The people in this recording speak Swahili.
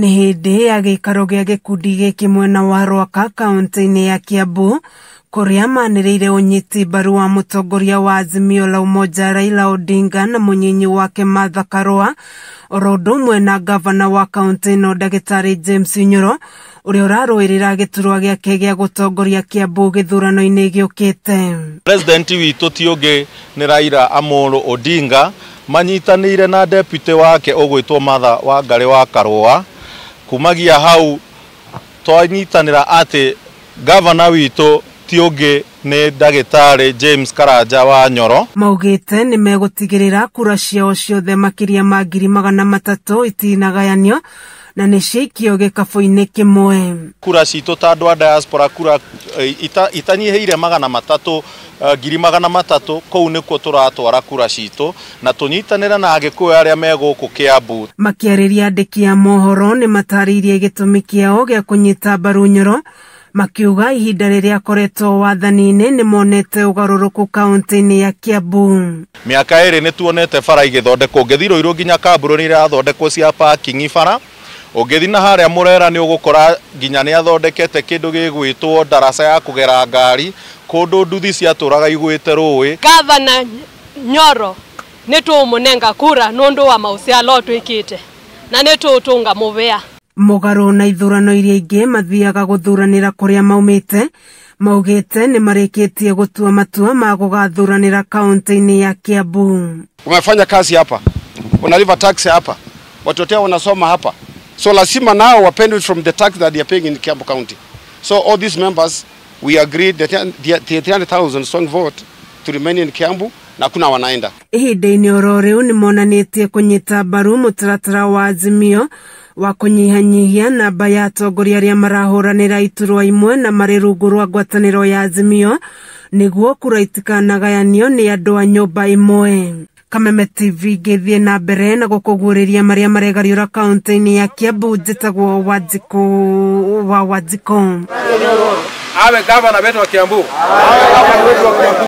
nä hä ndä ya gä ikaro gä a gä kundi gä kä mwena wa rwaka kauntä-inä ya kä ambå kuria manĩrĩire ũnyiti mbaru wa mũtongoria wa Azimio la Umoja Raila Odinga na mũnyinyi wake Martha Karua oro ũndũ ũmwe na ngavana wa kaũntĩ ĩno ndagĩtarĩ James Nyoro ũrĩa ũrarũĩrĩra gĩturwa gĩake gĩa gũtongoria Kiambu gĩthurano-inĩ gĩũkĩte. president witũ ti ũngĩ nĩ Raila Amolo Odinga manyitanĩire na deputy wake ũgwĩtwo Martha wa Ngarĩ wa Karua kumagia hau twanyitanĩra atĩ gavana witũ ti ungi ni ndagitari James Karanja wa Nyoro maugite ni megutigirira kura ciao ciothe makiria ma ngiri magana matatu itinagayanio na nä ciaikio gä kabå-inä kä mwe kura citå ta andå a diaspora kura eh, ita, magana matatå eh, ngiri magana matatå kå u nä kuo tå ratwara kura citå na tå nyitanä re na agä kå arä a megå kå kä ambu makä ria ki a mohoro nä matarä irie gä tå mi kä ao gä a kå nyita mbaru nyoro makiuga ihinda rĩrĩa akoretwo wathani-inĩ nĩ monete ũgarũrũku kaunti-inĩ ya Kiambu. Mĩaka ĩrĩ nĩ tuonete bara igĩthondekwo ũngĩthiĩ Rũirũ nginya kambũrũ nĩ irathondekwo cia parking bara ũngĩthiĩ na harĩa Mũrera nĩ ũgũkora nginya nĩ athondekete kĩndũ gĩgwĩtwo ndaraca ya kũgera ngari kũndũ nduthi ciatũraga igwĩte rũĩ. Gavana Nyoro nĩ tũmũnenga kura nĩ ũndũ wa maũsia twĩkĩte na nĩ tũtũnga mũbĩa mugaru na ithurano iria ingi mathiaga guthuranira kuria maumite maugite ni marikitie gutua matua ma gugathuranira kaunti-ini ya Kiambu. Umefanya kazi hapa, wanalipa tax hapa, watoto wao wanasoma hapa, so lazima nao wapende from the tax that they are paying in Kiambu County. So all these members we agreed that the 300,000 strong vote to remain in Kiambu na kuna wanaenda ihinda-inĩ oro rĩu nĩ monanĩtie kũnyita mbaru mutaratara wa azimio wa kũnyihanyihia namba ya atongoria arĩa marahũranĩra iturwa imwe na marĩ rungu rwa ngwatanĩro ya azimio nĩguo kura itikanagayanio nĩ andũ a nyũmba imwe kameme tv ngĩthiĩ na mbere na gũkũguũrĩria marĩa maregariũra kaũntĩ-inĩ ya kiambu njĩtagwo wanjikũ wa wanjikũ awe gavana wetu wa kiambu